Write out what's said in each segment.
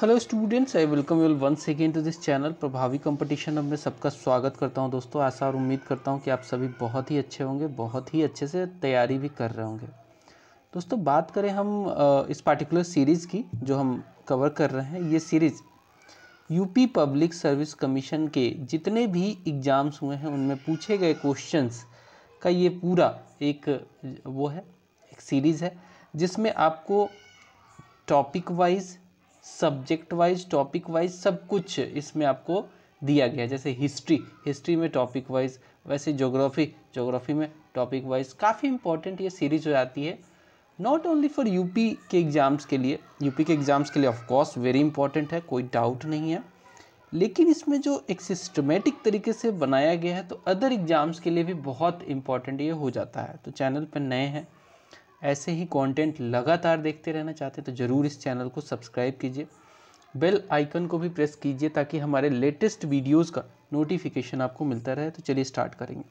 Hello students I welcome you all one second to this channel Prabhavi competition अब मैं सबका स्वागत करता हूं दोस्तों आशा और उम्मीद करता हूं कि आप सभी बहुत ही अच्छे होंगे बहुत ही अच्छे से तैयारी भी कर रहे होंगे दोस्तों बात करें हम इस पार्टिकुलर सीरीज़ की जो हम कवर कर रहे हैं ये series UP public service commission के जितने भी एग्ज़ाम्स हुए हैं उनमें पूछे गए क्वेश्चंस का ये पूरा एक वो है एक सीरीज़ है जिसमें आपको topic wise subject wise topic wise सब कुछ इसमें आपको दिया गया है जैसे हिस्ट्री हिस्ट्री में टॉपिक वाइज वैसे जोग्राफी जोग्राफी में टॉपिक वाइज काफ़ी इंपॉर्टेंट ये सीरीज हो जाती है नॉट ओनली फॉर यूपी के एग्ज़ाम्स के लिए यूपी के एग्ज़ाम्स के लिए ऑफकोर्स वेरी इंपॉर्टेंट है कोई डाउट नहीं है लेकिन इसमें जो एक सिस्टमेटिक तरीके से बनाया गया है तो अदर एग्ज़ाम्स के लिए भी बहुत इंपॉर्टेंट ये हो जाता है तो चैनल पर नए हैं ऐसे ही कंटेंट लगातार देखते रहना चाहते हैं तो ज़रूर इस चैनल को सब्सक्राइब कीजिए बेल आइकन को भी प्रेस कीजिए ताकि हमारे लेटेस्ट वीडियोस का नोटिफिकेशन आपको मिलता रहे तो चलिए स्टार्ट करेंगे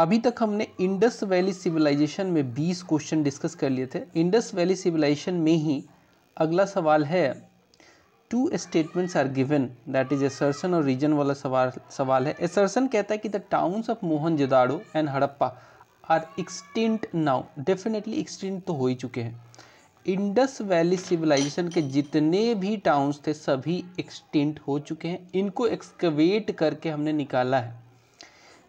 अभी तक हमने इंडस वैली सिविलाइजेशन में 20 क्वेश्चन डिस्कस कर लिए थे इंडस वैली सिविलाइजेशन में ही अगला सवाल है two statements are given that is assertion और रीजन वाला सवाल सवाल है एसर्सन कहता है कि the towns of Mohan and Harappa are extinct now definitely extinct तो हो ही चुके हैं इंडस वैली सिविलाइजेशन के जितने भी टाउन्स थे सभी एक्सटिंट हो चुके हैं इनको एक्सकवेट करके हमने निकाला है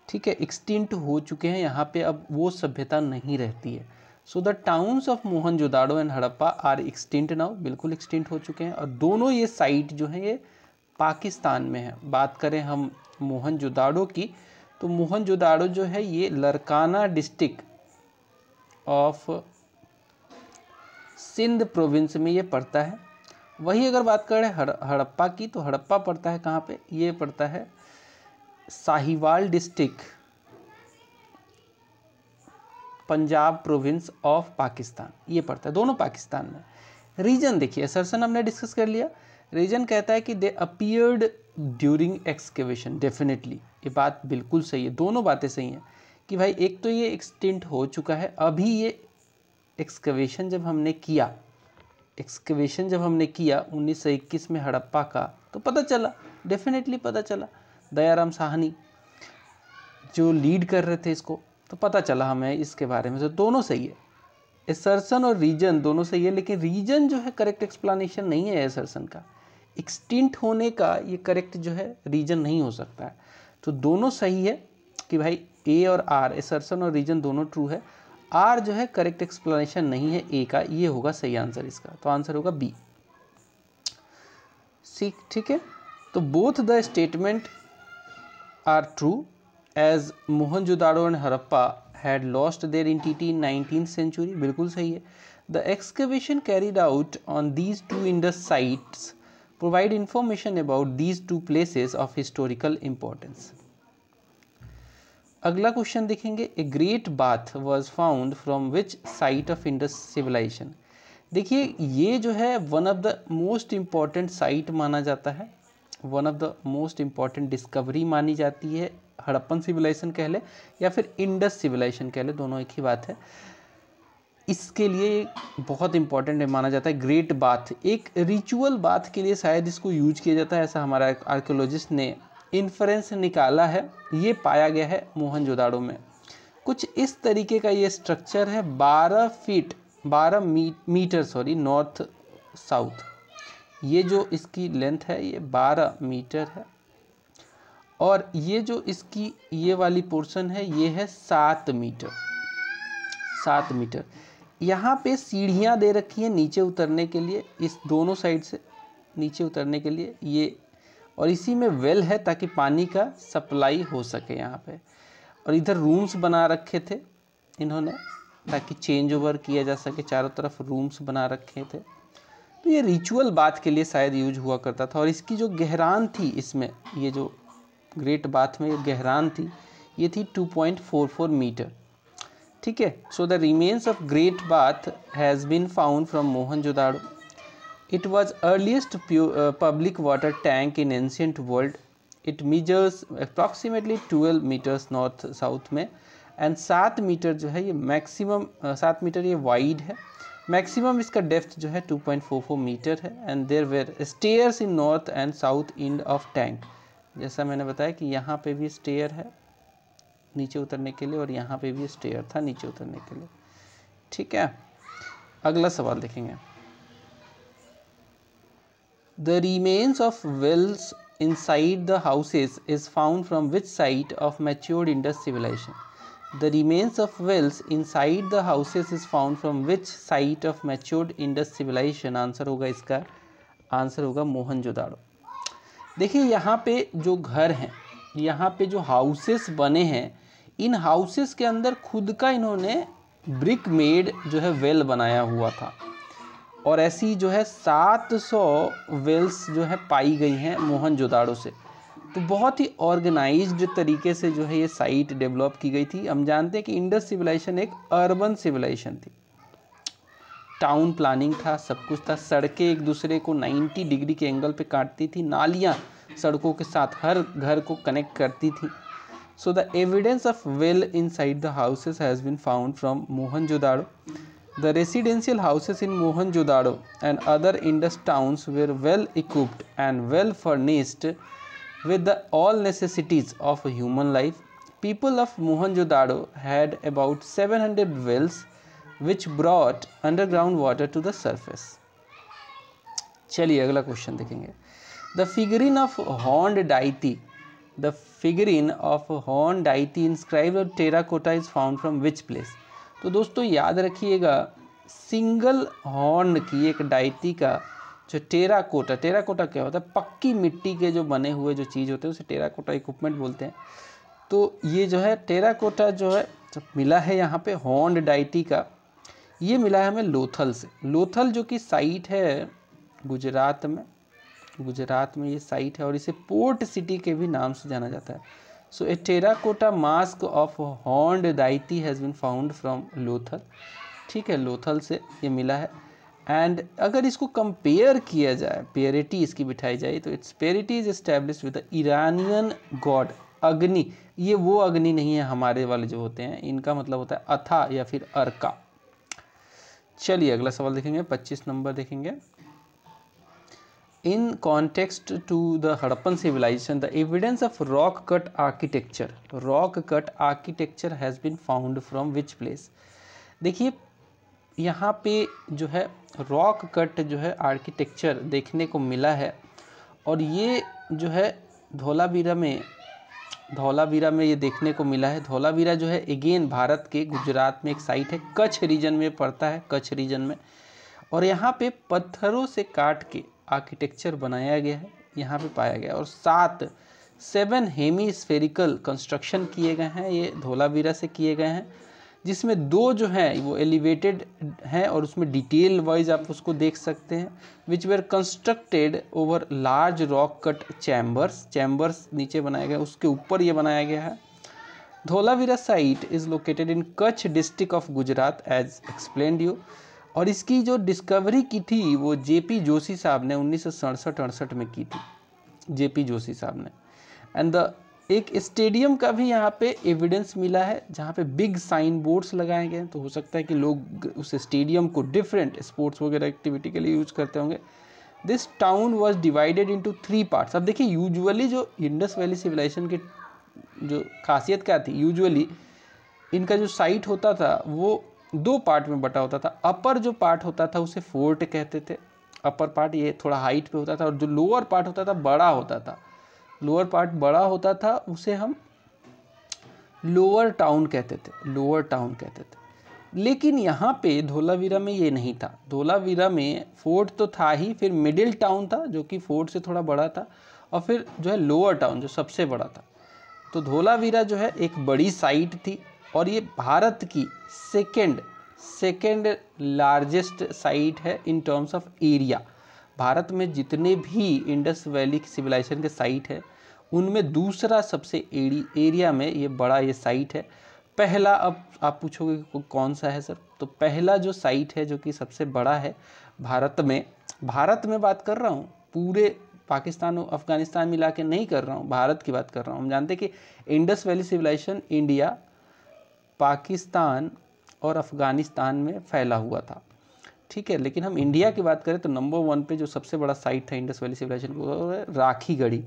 ठीक है एक्सटिंट हो चुके हैं यहाँ पे अब वो सभ्यता नहीं रहती है so the towns of Mohenjodaro and Harappa are extinct now बिल्कुल एक्सटिंट हो चुके हैं और दोनों ये साइट जो हैं ये पाकिस्तान में है बात करें हम जोदाड़ो की तो मोहनजोदाड़ो जो है ये Larkana district of Sindh province में ये पड़ता है वही अगर बात करें हर, हड़प्पा की तो हड़प्पा पड़ता है कहाँ पे ये पड़ता है Sahiwal district Punjab province of Pakistan ये पड़ता है दोनों पाकिस्तान में रीजन देखिए सरसन हमने डिस्कस कर लिया रीजन कहता है कि they appeared during excavation definitely ये बात बिल्कुल सही है दोनों बातें सही हैं कि भाई एक तो ये एक्सटेंट हो चुका है अभी ये एक्सकवेशन जब हमने किया एक्सकवेशन जब हमने किया उन्नीस में हड़प्पा का तो पता चला डेफिनेटली पता चला दयाराम साहनी जो लीड कर रहे थे इसको तो पता चला हमें इसके बारे में तो दोनों सही है एसर्सन और रीजन दोनों सही है लेकिन रीजन जो है करेक्ट एक्सप्लानेशन नहीं है एसर्सन का एक्सटिंट होने का ये करेक्ट जो है रीजन नहीं हो सकता है तो दोनों सही है कि भाई ए और आर एसर्सन और रीजन दोनों ट्रू है आर जो है करेक्ट एक्सप्लेनेशन नहीं है ए का ये होगा सही आंसर इसका तो आंसर होगा बी सी ठीक है तो both the statement are true as Mohenjodaro and Harappa had lost in टी टी नाइनटीन सेंचुरी बिल्कुल सही है the excavation carried out on these two Indus sites provide information about these two places of historical importance. अगला question देखेंगे a great bath was found from which site of Indus civilization देखिए ये जो है one of the most important site माना जाता है one of the most important discovery मानी जाती है हड़प्पन सिविलाइजेशन कह ले या फिर इंडस सिविलाइजेशन कह ले दोनों एक ही बात है इसके लिए बहुत इंपॉर्टेंट है माना जाता है ग्रेट बाथ एक रिचुअल बाथ के लिए शायद इसको यूज किया जाता है ऐसा हमारा आर्कियोलॉजिस्ट ने इन्फ्रेंस निकाला है ये पाया गया है मोहन में कुछ इस तरीके का ये स्ट्रक्चर है बारह फीट बारह मी, मीटर सॉरी नॉर्थ साउथ ये जो इसकी लेंथ है ये बारह मीटर है और ये जो इसकी ये वाली पोर्शन है ये है सात मीटर सात मीटर यहाँ पे सीढ़ियाँ दे रखी हैं नीचे उतरने के लिए इस दोनों साइड से नीचे उतरने के लिए ये और इसी में वेल है ताकि पानी का सप्लाई हो सके यहाँ पे और इधर रूम्स बना रखे थे इन्होंने ताकि चेंज ओवर किया जा सके चारों तरफ रूम्स बना रखे थे तो ये रिचुअल बात के लिए शायद यूज हुआ करता था और इसकी जो गहरान थी इसमें ये जो ग्रेट बाथ में गहरान थी ये थी 2.44 मीटर ठीक है so the remains of great bath has been found from Mohenjodaro it was earliest public water tank in ancient world it measures approximately twelve metres north south में एंड सात metre जो है ये मैक्सिमम uh, सात मीटर ये wide है maximum इसका डेफ्थ जो है two point four four metre है and there were stairs in north and south end of tank जैसा मैंने बताया कि यहाँ पे भी स्टेयर है नीचे उतरने के लिए और यहाँ पे भी स्टेयर था नीचे उतरने के लिए ठीक है अगला सवाल देखेंगे the remains of wells inside the houses is found from which site of matured Indus civilization the remains of wells inside the houses is found from which site of matured Indus civilization answer होगा इसका answer होगा मोहन जोदाड़ो देखिए यहाँ पे जो घर हैं यहाँ पे जो हाउसेस बने हैं इन हाउसेस के अंदर खुद का इन्होंने ब्रिक मेड जो है वेल बनाया हुआ था और ऐसी जो है 700 वेल्स जो है पाई गई हैं मोहन जोदाड़ो से तो बहुत ही ऑर्गेनाइज तरीके से जो है ये साइट डेवलप की गई थी हम जानते हैं कि इंडस सिविलाइजेशन एक अर्बन सिविलाइजेशन थी टाउन प्लानिंग था सब कुछ था सड़कें एक दूसरे को 90 डिग्री के एंगल पे काटती थी नालियाँ सड़कों के साथ हर घर को कनेक्ट करती थी So the evidence of well inside the houses has been found from mohenjo The residential houses in mohenjo and other Indus towns were well equipped and well furnished with the all necessities of human life. People of mohenjo had about 700 wells which brought underground water to the surface. चलिए अगला question देखेंगे the figurine of horned deity the figurine of a horn deity inscribed on terracotta is found from which place तो दोस्तों याद रखिएगा single horn की एक deity का जो टेरा टेरा टेराकोटा क्या होता है पक्की मिट्टी के जो बने हुए जो चीज़ होते हैं उसे टेरा कोटा इक्विपमेंट बोलते हैं तो ये जो है टेरा कोटा जो है जब तो मिला है यहाँ पे हॉर्न डाइटी का ये मिला है हमें लोथल से लोथल जो कि साइट है गुजरात में गुजरात में ये साइट है और इसे पोर्ट सिटी के भी नाम से जाना जाता है so a terracotta mask of horned deity has been found from Lothal ठीक है लोथल से ये मिला है एंड अगर इसको कंपेयर किया जाए पेरिटी इसकी बिठाई जाए तो its parity is establish with Iranian god Agni ये वो अग्नि नहीं है हमारे वाले जो होते हैं इनका मतलब होता है अथा या फिर अर्का चलिए अगला सवाल देखेंगे पच्चीस नंबर देखेंगे in context to the Harappan civilization, the evidence of rock cut architecture, rock cut architecture has been found from which place? देखिए यहाँ पे जो है रॉक कट जो है आर्किटेक्चर देखने को मिला है और ये जो है धोलावीरा में धौलावीरा में ये देखने को मिला है धौलावीरा जो है अगेन भारत के गुजरात में एक साइट है कच्छ रीजन में पड़ता है कच्छ रीजन में और यहाँ पे पत्थरों से काट के आर्किटेक्चर बनाया गया है यहाँ पे पाया गया और सात सेवन हेमी स्फेरिकल कंस्ट्रक्शन किए गए हैं ये धोलावीरा से किए गए हैं जिसमें दो जो हैं वो एलिवेटेड हैं और उसमें डिटेल वाइज आप उसको देख सकते हैं which were constructed over large rock cut chambers chambers नीचे बनाए गए उसके ऊपर ये बनाया गया है Dholavira site is located in Kutch district of Gujarat as explain you और इसकी जो डिस्कवरी की थी वो जेपी जोशी साहब ने उन्नीस सौ में की थी जेपी जोशी साहब ने एंड द एक स्टेडियम का भी यहाँ पे एविडेंस मिला है जहाँ पे बिग साइन बोर्ड्स लगाए गए तो हो सकता है कि लोग उस स्टेडियम को डिफरेंट स्पोर्ट्स वगैरह एक्टिविटी के लिए यूज करते होंगे this town was divided into three parts अब देखिए यूजुअली जो इंडस वैली सिविलाइजेशन के जो खासियत क्या थी यूजुअली इनका जो साइट होता था वो दो पार्ट में बटा होता था अपर जो पार्ट होता था उसे फोर्ट कहते थे अपर पार्ट ये थोड़ा हाइट पे होता था और जो लोअर पार्ट होता था बड़ा होता था लोअर पार्ट बड़ा होता था उसे हम लोअर टाउन कहते थे लोअर टाउन कहते थे लेकिन यहाँ पे धोलावीरा में ये नहीं था धोलावीरा में फोर्ट तो था ही फिर मिडिल टाउन था जो कि फोर्ट से थोड़ा बड़ा था और फिर जो है लोअर टाउन जो सबसे बड़ा था तो धोलावीरा जो है एक बड़ी साइट थी और ये भारत की सेकेंड सेकेंड लार्जेस्ट साइट है in terms of area Bharat में जितने भी इंडस वैली सिविलाइजेशन के साइट है उनमें दूसरा सबसे एरी, एरिया में ये बड़ा ये साइट है पहला अब आप पूछोगे कौन सा है सर तो पहला जो साइट है जो कि सबसे बड़ा है भारत में भारत में बात कर रहा हूँ पूरे पाकिस्तान और अफगानिस्तान मिला के नहीं कर रहा हूँ भारत की बात कर रहा हूँ हम जानते कि Indus valley civilization India Pakistan और अफ़गानिस्तान में फैला हुआ था ठीक है लेकिन हम इंडिया की बात करें तो नंबर वन पे जो सबसे बड़ा साइट था इंडस वैली तो सिविलाइजेशन को राखी गढ़ी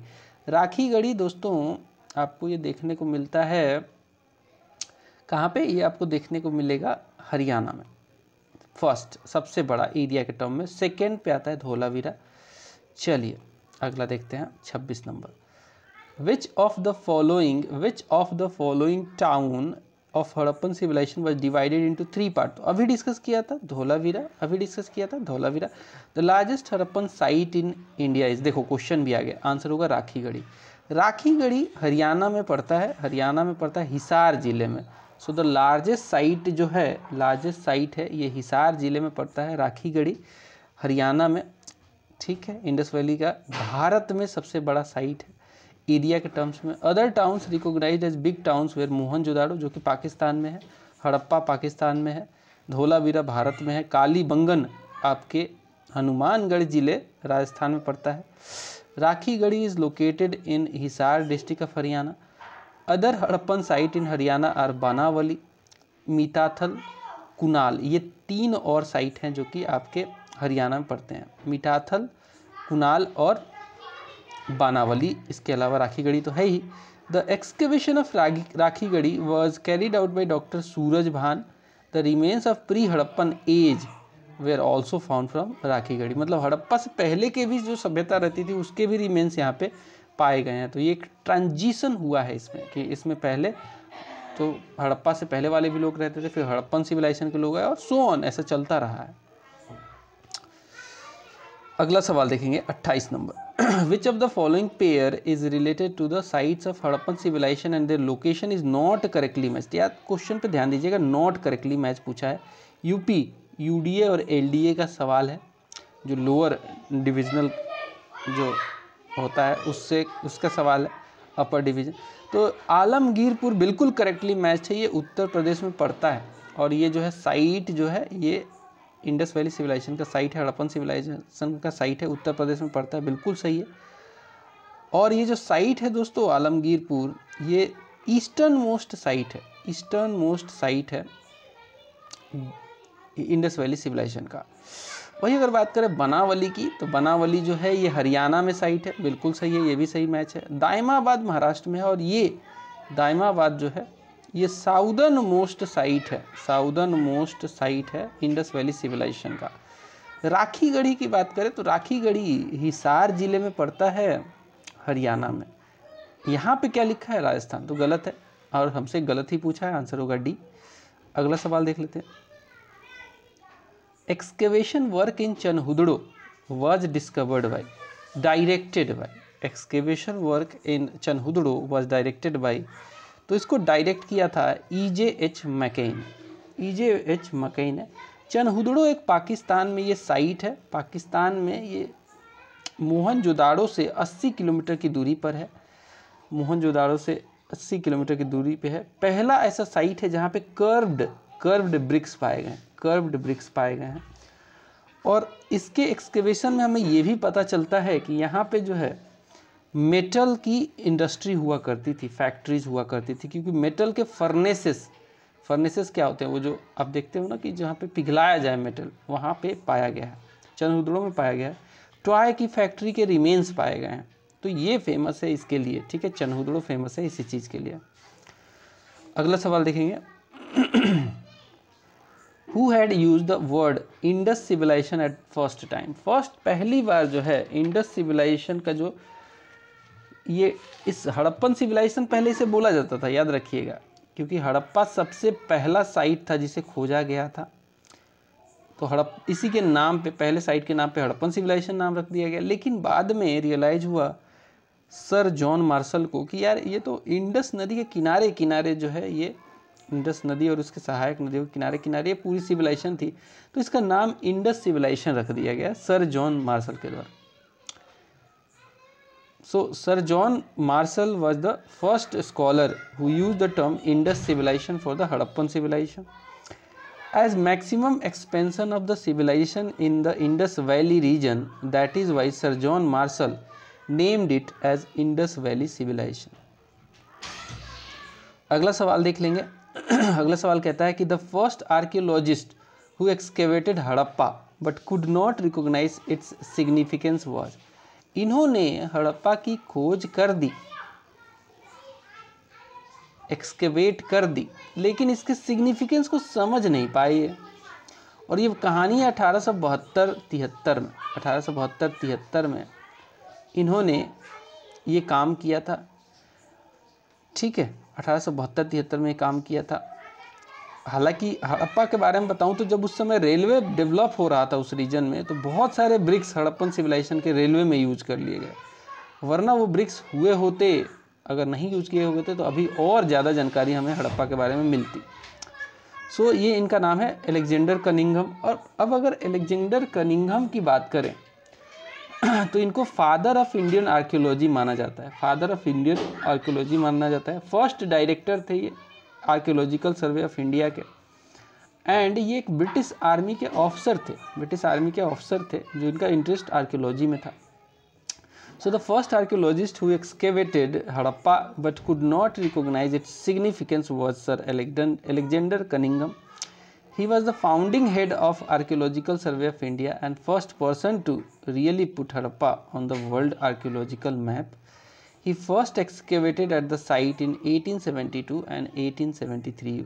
राखी गढ़ी दोस्तों आपको ये देखने को मिलता है कहाँ पे ये आपको देखने को मिलेगा हरियाणा में फर्स्ट सबसे बड़ा एरिया के टर्म में सेकेंड पे आता है धोलावीरा चलिए अगला देखते हैं छब्बीस number which of the following which of the following town of Harappan civilization was divided into three part तो अभी डिस्कस किया था धोलावीरा अभी डिस्कस किया था Dholavira the largest Harappan site in India is देखो क्वेश्चन भी आ गया आंसर होगा राखी गढ़ी राखी गढ़ी हरियाणा में पड़ता है हरियाणा में पड़ता है हिसार जिले में सो द लार्जेस्ट साइट जो है लार्जेस्ट साइट है ये हिसार जिले में पड़ता है राखी गढ़ी हरियाणा में ठीक है इंडस वैली का भारत में सबसे बड़ा साइट है एरिया के टर्म्स में other towns recognize as big towns were Jodaro जो कि पाकिस्तान में है हड़प्पा पाकिस्तान में है धोलावीरा भारत में है काली बंगन आपके हनुमानगढ़ जिले राजस्थान में पड़ता है Rakhigarhi is located in Hisar district of Haryana other Harappan site in Haryana are Banawali Mitathal Kunal ये तीन और साइट हैं जो कि आपके हरियाणा में पड़ते हैं मीठाथल कुनाल और बानावली इसके अलावा राखी गढ़ी तो है ही the excavation of Rakhigarhi was carried out by doctor Suraj Bhan the remains of pre Harappan age they are also found from Rakhigarhi मतलब हड़प्पा से पहले के भी जो सभ्यता रहती थी उसके भी रिमेन्स यहाँ पे पाए गए हैं तो ये एक ट्रांजिशन हुआ है इसमें कि इसमें पहले तो हड़प्पा से पहले वाले भी लोग रहते थे फिर हड़प्पन सिविलाइजेशन के लोग आए और सो ऑन ऐसा चलता रहा है अगला सवाल देखेंगे 28 number which of the following pair is related to the sites of Harappan civilization and their location is not correctly match याद क्वेश्चन पे ध्यान दीजिएगा नॉट करेक्टली मैच पूछा है यूपी यूडीए और एलडीए का सवाल है जो लोअर डिविजनल जो होता है उससे उसका सवाल है अपर डिवीजन तो आलमगीरपुर बिल्कुल करेक्टली मैच है ये उत्तर प्रदेश में पड़ता है और ये जो है साइट जो है ये इंडस वैली सिविलाइजेशन का साइट है हड़प्पन सिविलाइजेशन का साइट है उत्तर प्रदेश में पड़ता है बिल्कुल सही है और ये जो साइट है दोस्तों आलमगीरपुर ये ईस्टर्न मोस्ट साइट है ईस्टर्न मोस्ट साइट है इंडस वैली सिविलाइजेशन का वही अगर बात करें बनावली की तो बनावली जो है ये हरियाणा में साइट है बिल्कुल सही है ये भी सही मैच है दायमाबाद महाराष्ट्र में है और ये दायमाबाद जो है ये साउदर्न मोस्ट साइट है साउदर्न मोस्ट साइट है इंडस वैली सिविलाइजेशन का राखी गढ़ी की बात करें तो राखी गढ़ी हिसार ज़िले में पड़ता है हरियाणा में यहाँ पे क्या लिखा है राजस्थान तो गलत है और हमसे गलत ही पूछा है आंसर होगा डी अगला सवाल देख लेते हैं excavation work in Chanhudaro was discovered by directed by excavation work in Chanhudaro was directed by तो इसको डायरेक्ट किया था ई जे एच मकैन ई जे एच मकैन है चनहुदड़ो एक पाकिस्तान में ये साइट है पाकिस्तान में ये मोहन जोदाड़ो से 80 किलोमीटर की दूरी पर है मोहन जोदाड़ो से 80 किलोमीटर की दूरी पे है पहला ऐसा साइट है जहाँ पे कर्व्ड कर्व्ड ब्रिक्स पाए गए हैं कर्व्ड ब्रिक्स पाए गए हैं और इसके एक्सकेवेशन में हमें ये भी पता चलता है कि यहाँ पे जो है मेटल की इंडस्ट्री हुआ करती थी फैक्ट्रीज हुआ करती थी क्योंकि मेटल के फर्नेसेस फर्नेसेस क्या होते हैं वो जो आप देखते हो ना कि जहाँ पे पिघलाया जाए मेटल वहाँ पे पाया गया है चंद्रगुदड़ों में पाया गया है टॉय की फैक्ट्री के रिमेन्स पाए गए हैं तो ये फेमस है इसके लिए ठीक है चनहुदड़ो फेमस है इसी चीज़ के लिए अगला सवाल देखेंगे who had use the word Indus civilization at first time first पहली बार जो है इंडस सिविलाइजेशन का जो ये इस हड़प्पन सिविलाइजेशन पहले इसे बोला जाता था याद रखिएगा क्योंकि हड़प्पा सबसे पहला साइट था जिसे खोजा गया था तो हड़प इसी के नाम पे पहले साइट के नाम पे हड़प्पन सिविलाइजेशन नाम रख दिया गया लेकिन बाद में रियलाइज हुआ सर जॉन मार्शल को कि यार ये तो इंडस नदी के किनारे किनारे जो है ये इंडस नदी और उसके सहायक नदियों के किनारे किनारे ये पूरी सिविलाइजेशन थी तो इसका नाम इंडस सिविलाइजेशन रख दिया गया सर जॉन मार्शल के द्वारा So Sir John Marshall was the first scholar who used the term Indus civilization for the Harappan civilization. As maximum expansion of the civilization in the Indus Valley region, that is why Sir John Marshall named it as Indus Valley civilization. अगला सवाल देख लेंगे अगला सवाल कहता है कि the first archaeologist who excavated Harappa but could not recognize its significance was इन्होंने हड़प्पा की खोज कर दी एक्सकेवेट कर दी लेकिन इसके सिग्निफिकेंस को समझ नहीं पाई है और ये कहानी है अठारह सौ बहत्तर तिहत्तर में अठारह सौ बहत्तर तिहत्तर में इन्होंने ये काम किया था ठीक है अठारह सौ बहत्तर तिहत्तर में काम किया था हालांकि हड़प्पा के बारे में बताऊं तो जब उस समय रेलवे डेवलप हो रहा था उस रीजन में तो बहुत सारे ब्रिक्स हड़प्पन सिविलाइजेशन के रेलवे में यूज कर लिए गए वरना वो ब्रिक्स हुए होते अगर नहीं यूज किए होते तो अभी और ज़्यादा जानकारी हमें हड़प्पा के बारे में मिलती सो so, ये इनका नाम है एलेक्जेंडर कनिंगम और अब अगर एलेक्जेंडर कनिंगम की बात करें तो इनको फादर ऑफ इंडियन आर्कियोलॉजी माना जाता है फादर ऑफ इंडियन आर्कियोलॉजी माना जाता है फर्स्ट डायरेक्टर थे ये आर्कियोलॉजिकल सर्वे ऑफ इंडिया के एंड ये एक ब्रिटिश आर्मी के ऑफिसर थे ब्रिटिश आर्मी के ऑफिसर थे जो इनका इंटरेस्ट आर्कियोलॉजी में था so the first archaeologist who excavated Harappa but could not recognize its significance was sir Alexander Cunningham he was the founding head of archaeological survey of India and first person to really put Harappa on the world archaeological map He first excavated at the site in 1872 and 1873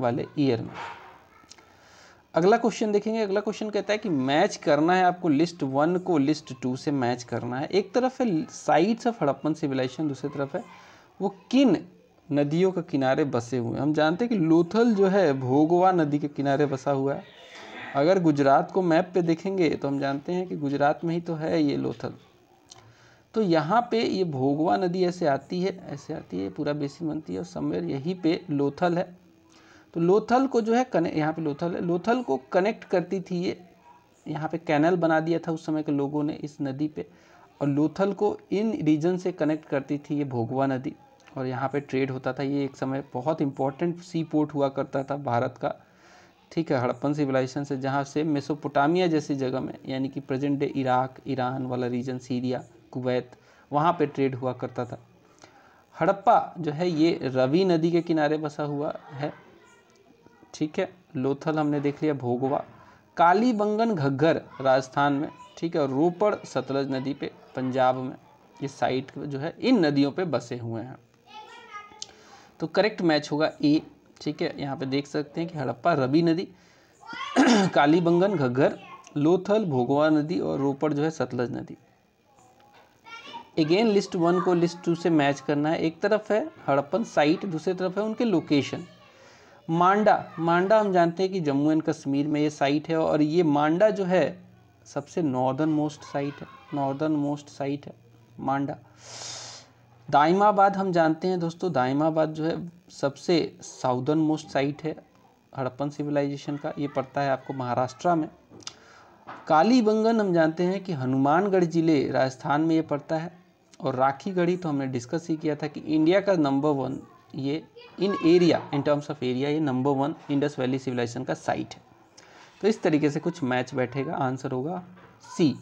वाले year में अगला question देखेंगे अगला question कहता है कि match करना है आपको लिस्ट वन को लिस्ट टू से मैच करना है एक तरफ है साइट्स ऑफ हड़प्पन सिविलाइजेशन दूसरी तरफ है वो किन नदियों के किनारे बसे हुए हैं हम जानते हैं कि लोथल जो है भोगवा नदी के किनारे बसा हुआ है अगर गुजरात को मैप पे देखेंगे तो हम जानते हैं कि गुजरात में ही तो है ये लोथल तो यहाँ पे ये भोगवा नदी ऐसे आती है ऐसे आती है पूरा बेसिन बनती है और समवेयर यहीं पे लोथल है तो लोथल को जो है कने यहाँ पे लोथल है लोथल को कनेक्ट करती थी ये यहाँ पे कैनल बना दिया था उस समय के लोगों ने इस नदी पे और लोथल को इन रीजन से कनेक्ट करती थी ये भोगवा नदी और यहाँ पर ट्रेड होता था ये एक समय बहुत इंपॉर्टेंट सी पोर्ट हुआ करता था भारत का ठीक है हड़प्पन सिविलाइजेशन से जहाँ से मेसोपोटामिया जैसी जगह में यानी कि प्रेजेंट डे इराक ईरान वाला रीजन सीरिया कुवैत वहाँ पे ट्रेड हुआ करता था हड़प्पा जो है ये रवि नदी के किनारे बसा हुआ है ठीक है लोथल हमने देख लिया भोगवा कालीबंगन घग्गर राजस्थान में ठीक है रोपड़ सतलज नदी पे पंजाब में ये साइट जो है इन नदियों पे बसे हुए हैं तो करेक्ट मैच होगा ए ठीक है यहाँ पे देख सकते हैं कि हड़प्पा रवि नदी कालीबंगन घग्गर लोथल भोगवा नदी और रोपड़ जो है सतलज नदी अगेन लिस्ट वन को लिस्ट टू से मैच करना है एक तरफ है हड़प्पन साइट दूसरी तरफ है उनके लोकेशन मांडा मांडा हम जानते हैं कि जम्मू एंड कश्मीर में ये साइट है और ये मांडा जो है सबसे नॉर्दर्न मोस्ट साइट है नॉर्दर्न मोस्ट साइट है मांडा दाइमाबाद हम जानते हैं दोस्तों दाइमाबाद जो है सबसे साउदर्न मोस्ट साइट है हड़प्पन सिविलाइजेशन का ये पड़ता है आपको महाराष्ट्र में कालीबंगन हम जानते हैं कि हनुमानगढ़ ज़िले राजस्थान में ये पड़ता है और राखी गढ़ी तो हमने डिस्कस ही किया था कि इंडिया का नंबर वन ये in area in terms of area ये number one Indus valley civilisation का साइट है तो इस तरीके से कुछ मैच बैठेगा आंसर होगा सी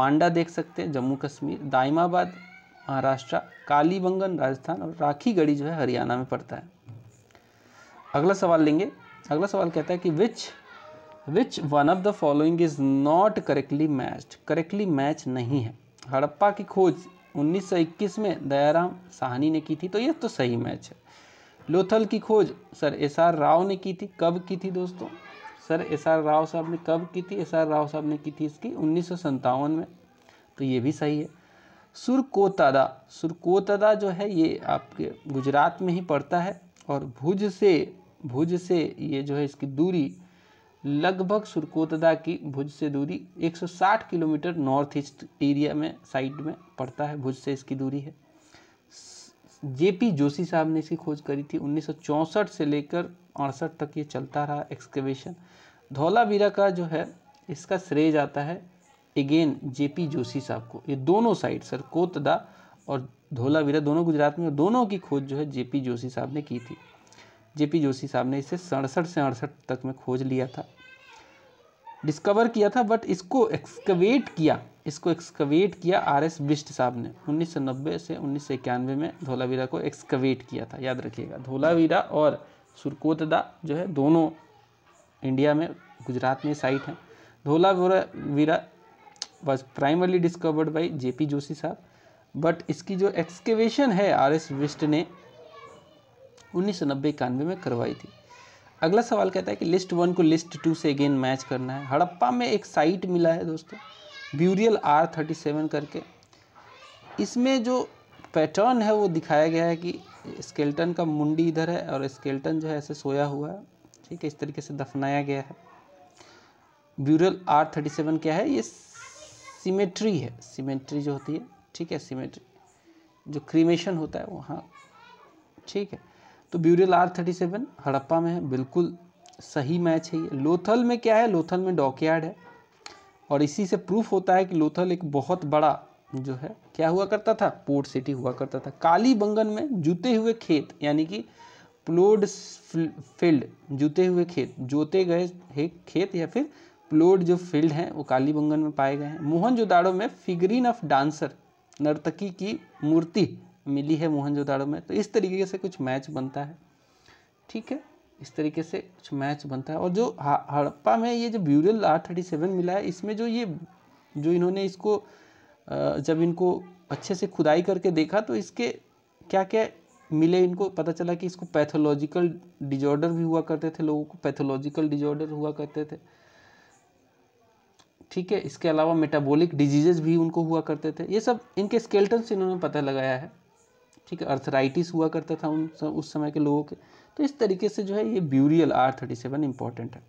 मांडा देख सकते हैं जम्मू कश्मीर दाइमाबाद महाराष्ट्र कालीबंगन राजस्थान और राखी गढ़ी जो है हरियाणा में पड़ता है अगला सवाल लेंगे अगला सवाल कहता है कि which which one of the following is not correctly match correctly match नहीं है हड़प्पा की खोज 1921 में दयाराम साहनी ने की थी तो ये तो सही मैच है लोथल की खोज सर एस आर राव ने की थी कब की थी दोस्तों सर एस आर राव साहब ने कब की थी एस आर राव साहब ने की थी इसकी उन्नीस में तो ये भी सही है सुरकोतादा सुरकोतादा जो है ये आपके गुजरात में ही पड़ता है और भुज से भुज से ये जो है इसकी दूरी लगभग सुरकोतदा की भुज से दूरी 160 किलोमीटर नॉर्थ ईस्ट एरिया में साइड में पड़ता है भुज से इसकी दूरी है जेपी जोशी साहब ने इसकी खोज करी थी 1964 से लेकर अड़सठ तक ये चलता रहा एक्सकेवेशन धौलावीरा का जो है इसका श्रेय जाता है अगेन जेपी जोशी साहब को ये दोनों साइड सर कोतदा और धोलावीरा दोनों गुजरात में दोनों की खोज जो है जेपी जोशी साहब ने की थी जेपी जोशी साहब ने इसे सड़सठ से अड़सठ तक में खोज लिया था डिस्कवर किया था बट इसको एक्सकवेट किया इसको एक्सकवेट किया आर एस बिस्ट साहब ने 1990 से उन्नीस में धोलावीरा को एक्सकवेट किया था याद रखिएगा धोलावीरा और सुरकोतदा जो है दोनों इंडिया में गुजरात में साइट हैं धोलावीरा वीरा was primarily discovered by J P Joshi साहब बट इसकी जो एक्सकवेशन है आर एस बिस्ट ने उन्नीस सौ नब्बे इक्यानवे में करवाई थी अगला सवाल कहता है कि लिस्ट वन को लिस्ट टू से अगेन मैच करना है हड़प्पा में एक साइट मिला है दोस्तों ब्यूरियल आर थर्टी सेवन करके इसमें जो पैटर्न है वो दिखाया गया है कि स्केल्टन का मुंडी इधर है और स्केल्टन जो है ऐसे सोया हुआ है ठीक है इस तरीके से दफनाया गया है ब्यूरियल आर थर्टी सेवन क्या है ये सिमेट्री है सिमेट्री जो होती है ठीक है सिमेट्री जो क्रीमेशन होता है वहाँ ठीक है तो burial R thirty seven Harappa में है बिल्कुल सही मैच है ये लोथल में क्या है लोथल में डॉकयार्ड है और इसी से प्रूफ होता है कि लोथल एक बहुत बड़ा जो है क्या हुआ करता था पोर्ट सिटी हुआ करता था काली बंगन में जूते हुए खेत यानी कि प्लोड फील्ड जूते हुए खेत जोते गए खेत या फिर प्लोड जो फील्ड हैं वो काली बंगन में पाए गए हैं मोहन जोदाड़ो में फिगरीन ऑफ डांसर नर्तकी की मूर्ति मिली है मोहनजोदाड़ो में तो इस तरीके से कुछ मैच बनता है ठीक है इस तरीके से कुछ मैच बनता है और जो हड़प्पा में ये जो ब्यूरल आर थर्टी सेवन मिला है इसमें जो ये जो इन्होंने इसको जब इनको अच्छे से खुदाई करके देखा तो इसके क्या क्या मिले इनको पता चला कि इसको पैथोलॉजिकल डिजॉर्डर भी हुआ करते थे लोगों को पैथोलॉजिकल डिजॉर्डर हुआ करते थे ठीक है इसके अलावा मेटाबॉलिक डिजीजेज भी उनको हुआ करते थे ये सब इनके स्केल्टन से इन्होंने पता लगाया है ठीक है अर्थराइटिस हुआ करता था उन उस समय के लोगों के तो इस तरीके से जो है ये burial R thirty seven important है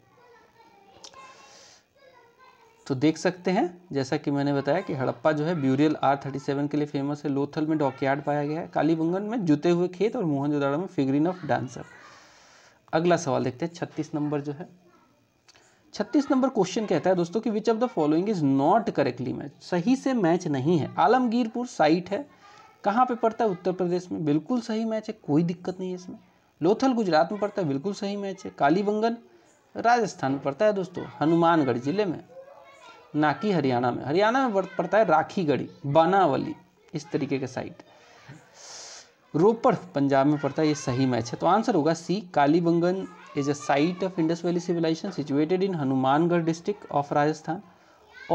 तो देख सकते हैं जैसा कि मैंने बताया कि हड़प्पा जो है ब्यूरियल आर थर्टी सेवन के लिए फेमस है लोथल में डॉकयार्ड पाया गया है कालीबंगन में जुते हुए खेत और मोहनजोदाड़ो में फिगरिन ऑफ डांसर अगला सवाल देखते हैं छत्तीस नंबर जो है छत्तीस नंबर क्वेश्चन कहता है दोस्तों कि which of the following is not correctly match सही से मैच नहीं है आलमगीरपुर साइट है कहाँ पे पड़ता है उत्तर प्रदेश में बिल्कुल सही मैच है कोई दिक्कत नहीं है इसमें लोथल गुजरात में पड़ता है बिल्कुल सही मैच है कालीबंगन राजस्थान में पड़ता है दोस्तों हनुमानगढ़ जिले में ना कि हरियाणा में हरियाणा में पड़ता है राखीगढ़ी बानावली इस तरीके के साइड रोपड़ पंजाब में पड़ता है ये सही मैच है तो आंसर होगा C Kalibangan is a site of Indus valley civilization situated in Hanumangarh district of Rajasthan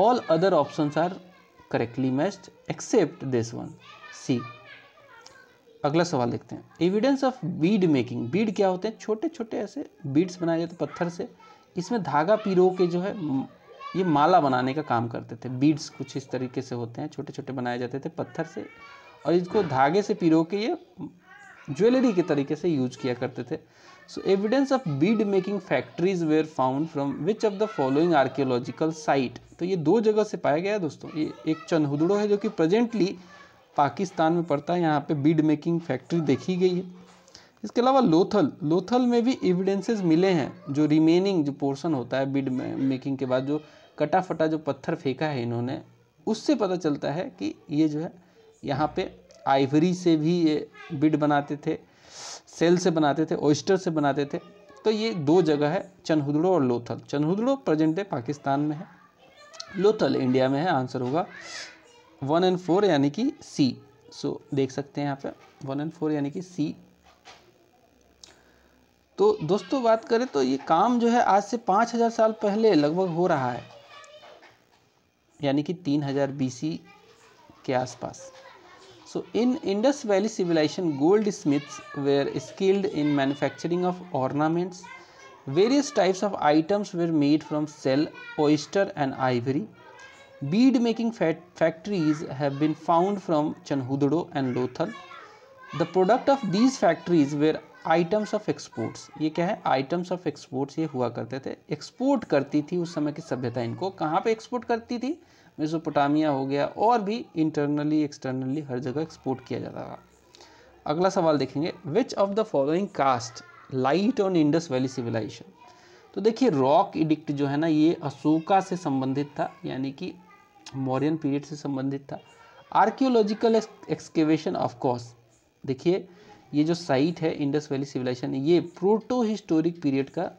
all other option are correctly match except this one C अगला सवाल देखते हैं evidence of bead making bead क्या होते हैं छोटे छोटे ऐसे बीड्स बनाए जाते पत्थर से इसमें धागा पिरो के जो है ये माला बनाने का काम करते थे बीड्स कुछ इस तरीके से होते हैं छोटे छोटे बनाए जाते थे पत्थर से और इसको धागे से पिरो के ये ज्वेलरी के तरीके से यूज किया करते थे so evidence of bead making factories were found from which of the following archaeological site तो ये दो जगह से पाया गया है दोस्तों ये एक चंदहुदड़ो है जो कि प्रेजेंटली पाकिस्तान में पड़ता है यहाँ पे बीड मेकिंग फैक्ट्री देखी गई है इसके अलावा लोथल लोथल में भी एविडेंसेस मिले हैं जो रिमेनिंग जो पोर्शन होता है बीड मेकिंग के बाद जो कटा फटा जो पत्थर फेंका है इन्होंने उससे पता चलता है कि ये जो है यहाँ पे आइवरी से भी ये बिड बनाते थे सेल से बनाते थे ओइस्टर से बनाते थे तो ये दो जगह है चनहुदड़ो और लोथल चनहुदड़ो प्रेजेंट डे पाकिस्तान में है लोथल इंडिया में है आंसर होगा वन एंड फोर यानी कि सी सो देख सकते हैं यहाँ पे वन एंड फोर यानी कि सी तो दोस्तों बात करें तो ये काम जो है आज से पाँच हज़ार साल पहले लगभग हो रहा है यानी कि तीन हज़ार बी के आसपास so in Indus valley civilization gold smiths were skilled in manufacturing of ornaments various types of items were made from shell oyster and ivory bead making factories have been found from Chanhudodo and Lothal. The product of these factories were items of exports ये क्या है items of exports ये हुआ करते थे export करती थी उस समय की सभ्यता इनको कहाँ पे एक्सपोर्ट करती थी मेसोपोटामिया हो गया और भी इंटरनली एक्सटर्नली हर जगह एक्सपोर्ट किया जाता था अगला सवाल देखेंगे which of the following cast light on Indus valley civilization तो देखिए रॉक इडिक्ट जो है ना ये अशोका से संबंधित था यानी कि मॉरियन पीरियड से संबंधित था आर्कियोलॉजिकल एक्सकेवेशन ऑफ कॉस देखिए ये जो साइट है इंडस वैली सिविलाइजेशन ये प्रोटो हिस्टोरिक पीरियड का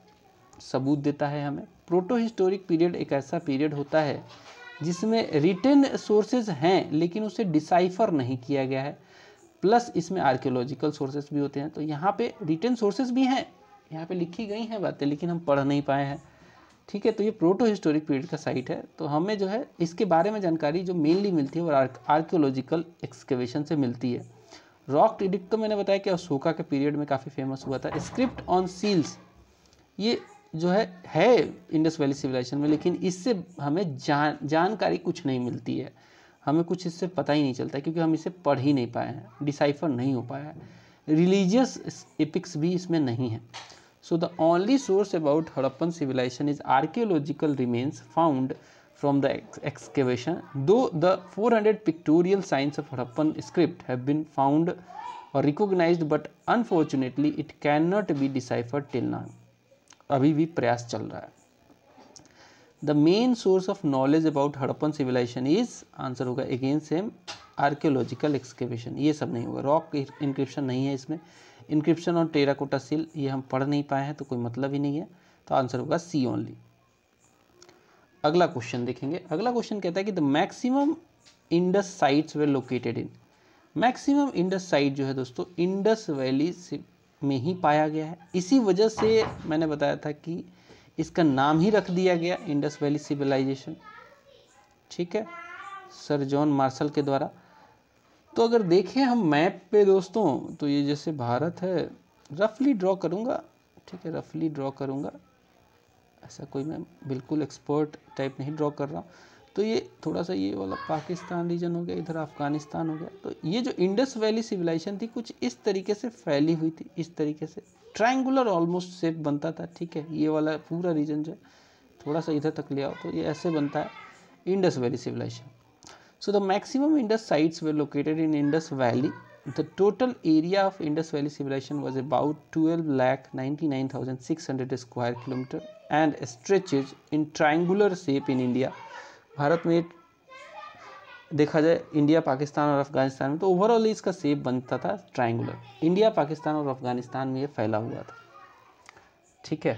सबूत देता है हमें प्रोटो हिस्टोरिक पीरियड एक ऐसा पीरियड होता है जिसमें रिटर्न सोर्सेज हैं लेकिन उसे डिसाइफर नहीं किया गया है प्लस इसमें आर्कियोलॉजिकल सोर्सेज भी होते हैं तो यहाँ पे रिटर्न सोर्सेज भी हैं यहाँ पे लिखी गई हैं बातें लेकिन हम पढ़ नहीं पाए हैं ठीक है तो ये प्रोटो हिस्टोरिक पीरियड का साइट है तो हमें जो है इसके बारे में जानकारी जो मेनली मिलती है वो आर्कियोलॉजिकल एक्सकेवेशन से मिलती है रॉक एडिक्ट तो मैंने बताया कि अशोका के पीरियड में काफ़ी फेमस हुआ था स्क्रिप्ट ऑन सील्स ये जो है है इंडस वैली सिविलाइजेशन में लेकिन इससे हमें जान जानकारी कुछ नहीं मिलती है हमें कुछ इससे पता ही नहीं चलता क्योंकि हम इसे पढ़ ही नहीं पाए हैं डिसाइफर नहीं हो पाया है रिलीजियस एपिक्स भी इसमें नहीं है so the only source about Harappan civilisation is archaeological remains found from the excavation though the 400 hundred pictorial signs of Harappan script have been found और recognize but unfortunately it can not be decipher till now अभी भी प्रयास चल रहा है the main source of knowledge about Harappan civilisation is answer होगा again same archaeological excavation ये सब नहीं होगा रॉक इंक्रिप्शन नहीं है इसमें इंक्रिप्शन और टेराकोटा सील ये हम पढ़ नहीं पाए हैं तो कोई मतलब ही नहीं है तो आंसर होगा सी ओनली अगला क्वेश्चन देखेंगे अगला क्वेश्चन कहता है कि the maximum Indus sites were located in maximum Indus site जो है दोस्तों इंडस वैली में ही पाया गया है इसी वजह से मैंने बताया था कि इसका नाम ही रख दिया गया इंडस वैली सिविलाइजेशन ठीक है सर जॉन मार्शल के द्वारा तो अगर देखें हम मैप पे दोस्तों तो ये जैसे भारत है रफली ड्रॉ करूँगा ठीक है रफली ड्रॉ करूँगा ऐसा कोई मैं बिल्कुल एक्सपर्ट टाइप नहीं ड्रॉ कर रहा हूँ तो ये थोड़ा सा ये वाला पाकिस्तान रीजन हो गया इधर अफगानिस्तान हो गया तो ये जो इंडस वैली सिविलाइजेशन थी कुछ इस तरीके से फैली हुई थी इस तरीके से ट्रायंगुलर ऑलमोस्ट शेप बनता था ठीक है ये वाला पूरा रीजन जो है थोड़ा सा इधर तक ले आओ तो ये ऐसे बनता है Indus valley civilization So the maximum Indus sites were located in Indus Valley. The total area of Indus Valley civilization was about 12 lakh 99,600 square kilometer and stretches in triangular shape in India. bharat mein देखा जाए India Pakistan और अफगानिस्तान में तो overall इसका सेप बनता था triangular India Pakistan और अफगानिस्तान में ये फैला हुआ था ठीक है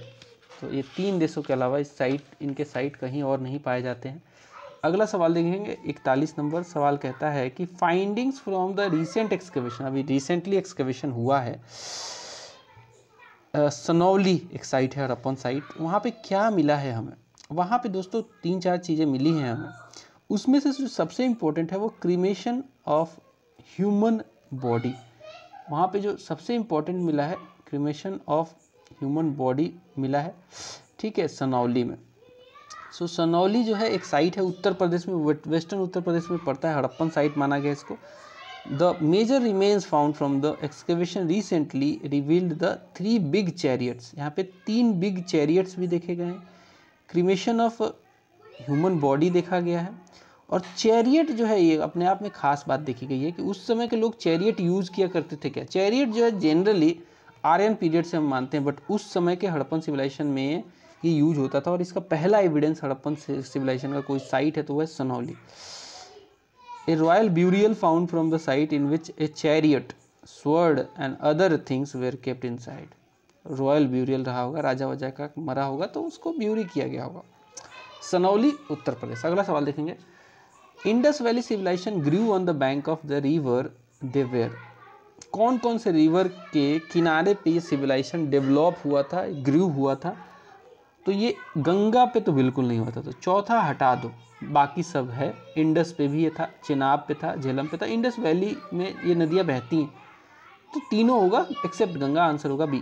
तो ये तीन देशों के अलावा इस साइट इनके साइट कहीं और नहीं पाए जाते हैं अगला सवाल देखेंगे इकतालीस नंबर सवाल कहता है कि findings from the recent excavation अभी रिसेंटली एक्सकवेशन हुआ है सनौली एक साइट है अपन साइट वहाँ पे क्या मिला है हमें वहाँ पे दोस्तों तीन चार चीज़ें मिली हैं हमें उसमें से जो सबसे इम्पोर्टेंट है वो क्रीमेशन ऑफ ह्यूमन बॉडी वहाँ पे जो सबसे इम्पोर्टेंट मिला है क्रीमेशन ऑफ ह्यूमन बॉडी मिला है ठीक है सनौली में सो so, सनौली जो है एक साइट है उत्तर प्रदेश में वेस्टर्न उत्तर प्रदेश में पड़ता है हड़प्पन साइट माना गया इसको the major remains found from the excavation recently revealed the three big chariots यहाँ पे तीन बिग चैरियट्स भी देखे गए हैं क्रीमेशन ऑफ ह्यूमन बॉडी देखा गया है और चैरियट जो है ये अपने आप में खास बात देखी गई है कि उस समय के लोग चैरियट यूज़ किया करते थे क्या चैरियट जो है जनरली आर्यन पीरियड से हम मानते हैं बट उस समय के हड़प्पन सिविलाइजेशन में ये यूज होता था और इसका पहला एविडेंस हड़प्पन सिविलाइजेशन का कोई साइट है तो वह Sanauli a royal burial found from the site in which a chariot sword and other things were kept inside royal burial रहा होगा राजा वजह का मरा होगा तो उसको ब्यूरी किया गया होगा सनौली उत्तर प्रदेश अगला सवाल देखेंगे Indus valley civilisation grew on the bank of the river देवेर कौन कौन से रिवर के किनारे पे ये सिविलाइजेशन डेवलप हुआ था ग्रू हुआ था तो ये गंगा पे तो बिल्कुल नहीं होता तो चौथा हटा दो बाकी सब है इंडस पे भी ये था चिनाब पे था झेलम पे था इंडस वैली में ये नदियाँ बहती हैं तो तीनों होगा एक्सेप्ट गंगा आंसर होगा B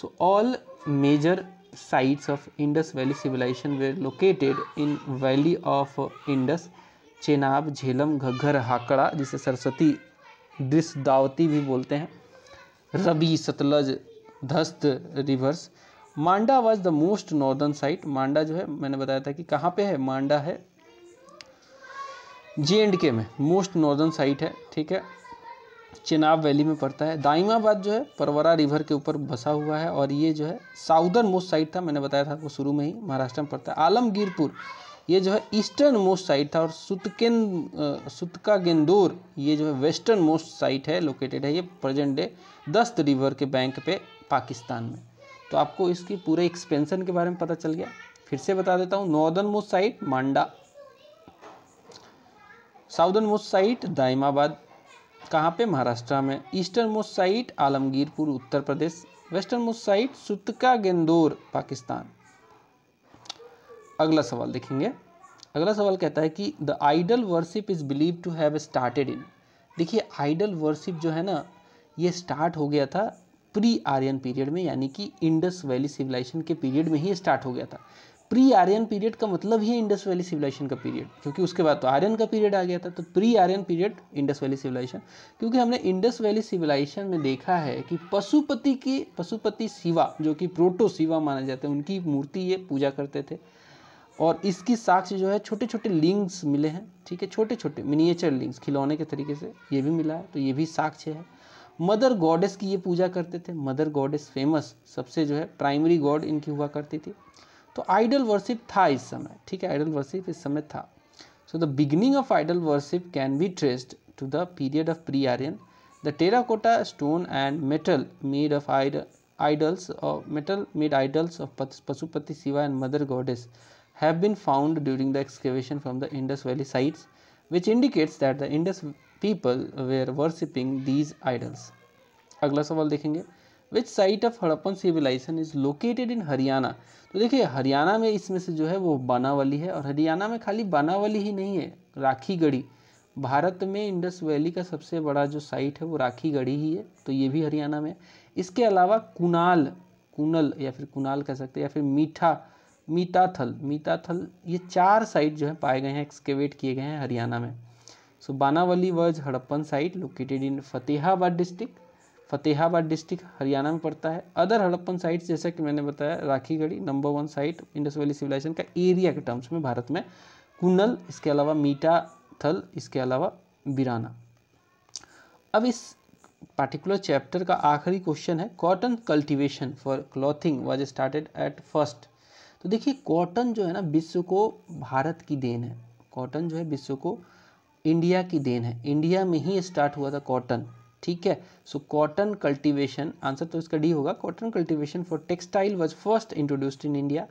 so all major sites of Indus valley civilisation were located in valley of Indus Chenab Jhelum Ghaggar Hakra जिसे सरस्वती दृश्य दावती भी बोलते हैं Ravi Sutlej Dasht rivers Manda was the most northern site Manda जो है मैंने बताया था कि कहाँ पे है मांडा है जे एंड के में मोस्ट नॉर्दर्न साइट है ठीक है चिनाब वैली में पड़ता है दाइमाबाद जो है परवरा रिवर के ऊपर बसा हुआ है और ये जो है साउदर्न मोस्ट साइट था मैंने बताया था आपको शुरू में ही महाराष्ट्र में पड़ता है आलमगीरपुर ये जो है ईस्टर्न मोस्ट साइट था और सुतकेन सुतका गेंदोर ये जो है वेस्टर्न मोस्ट साइट है लोकेटेड है ये प्रेजेंट डे दस्त रिवर के बैंक पे पाकिस्तान में तो आपको इसकी पूरे एक्सपेंशन के बारे में पता चल गया फिर से बता देता हूँ northern most site Manda southern most site Daimabad कहाँ पे महाराष्ट्र में eastern most site Alamgirpur Uttar Pradesh western most site Sutka Gendor Pakistan अगला सवाल देखेंगे अगला सवाल कहता है कि the idol worship is believe to have started in देखिए आइडल वर्शिप जो है ना ये स्टार्ट हो गया था प्री आर्यन पीरियड में यानी कि इंडस वैली सिविलाइजेशन के पीरियड में ही स्टार्ट हो गया था प्री आर्यन पीरियड का मतलब ही इंडस वैली सिविलाइजेशन का पीरियड क्योंकि उसके बाद तो आर्यन का पीरियड आ गया था तो pre Aryan period Indus valley civilisation क्योंकि हमने इंडस वैली सिविलाइजेशन में देखा है कि पशुपति की पशुपति शिवा जो कि प्रोटो शिवा माना जाता है उनकी मूर्ति ये पूजा करते थे और इसकी साक्ष्य जो है छोटे छोटे लिंग्स मिले हैं ठीक है छोटे छोटे मिनिएचर लिंग्स खिलौने के तरीके से ये भी मिला है तो ये भी साक्ष्य है मदर गॉडेस की ये पूजा करते थे मदर गॉडेस फेमस सबसे जो है प्राइमरी गॉड इनकी हुआ करती थी तो आइडल वर्शिप था इस समय ठीक है आइडल वर्शिप इस समय था so the beginning of idol worship can be traced to the period of pre Aryan the terracotta stone and metal made of id idols of metal made idols of Pasupati Shiva and Mother Goddess have been found during the excavation from the Indus Valley sites, which indicates that the people were worshipping these idols अगला सवाल देखेंगे which site of Harappan civilisation is located in Haryana तो देखिए हरियाणा में इसमें से जो है वो बानावली है और हरियाणा में खाली बानावली ही नहीं है राखी गढ़ी भारत में इंडस वैली का सबसे बड़ा जो साइट है वो राखी गढ़ी ही है तो ये भी हरियाणा में इसके अलावा कुनाल कुनल या फिर कुनाल कह सकते हैं या फिर मीठा मीताथल मीताथल ये चार साइट जो है पाए गए हैं एक्सकेवेट किए गए हैं हरियाणा में so Banawali was Harappan site located in Fatehabad district Fatehabad district Haryana में पड़ता है अदर हड़प्पन साइट्स जैसा कि मैंने बताया Rakhigarhi number one site Indus valley civilisation का एरिया के टर्म्स में भारत में कुनल इसके अलावा मीठा थल इसके अलावा बिराना अब इस पार्टिकुलर चैप्टर का आखिरी क्वेश्चन है cotton cultivation for clothing was started at first तो देखिए कॉटन जो है ना विश्व को भारत की देन है कॉटन जो है विश्व को इंडिया की देन है इंडिया में ही स्टार्ट हुआ था कॉटन ठीक है सो कॉटन कल्टीवेशन आंसर तो इसका डी होगा cotton cultivation for textile was first introduced in India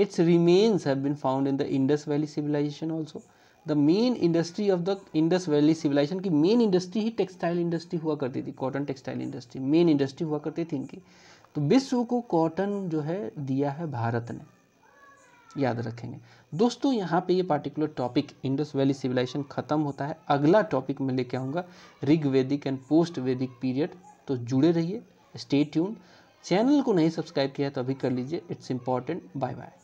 its remains have found in the Indus valley civilisation also the main industry of the Indus valley civilisation की main industry ही textile industry हुआ करती थी cotton textile industry main industry हुआ करती थी इनकी तो विश्व को कॉटन जो है दिया है भारत ने याद रखेंगे दोस्तों यहाँ पे ये particular topic Indus valley civilisation ख़त्म होता है अगला टॉपिक मैं लेके आऊँगा रिग वैदिक एंड पोस्ट वैदिक पीरियड तो जुड़े रहिए स्टे ट्यून चैनल को नहीं सब्सक्राइब किया तो अभी कर लीजिए इट्स इम्पॉर्टेंट बाय बाय